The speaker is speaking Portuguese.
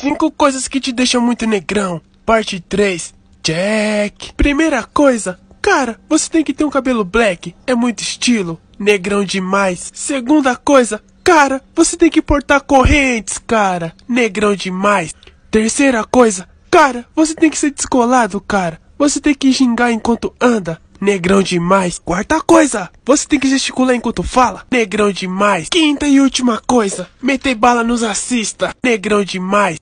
5 coisas que te deixam muito negrão, parte 3. Check. Primeira coisa, cara, você tem que ter um cabelo black, é muito estilo, negrão demais. Segunda coisa, cara, você tem que portar correntes, cara, negrão demais. Terceira coisa, cara, você tem que ser descolado, cara. Você tem que gingar enquanto anda, negrão demais. Quarta coisa, você tem que gesticular enquanto fala, negrão demais. Quinta e última coisa, meter bala nos assista, negrão demais.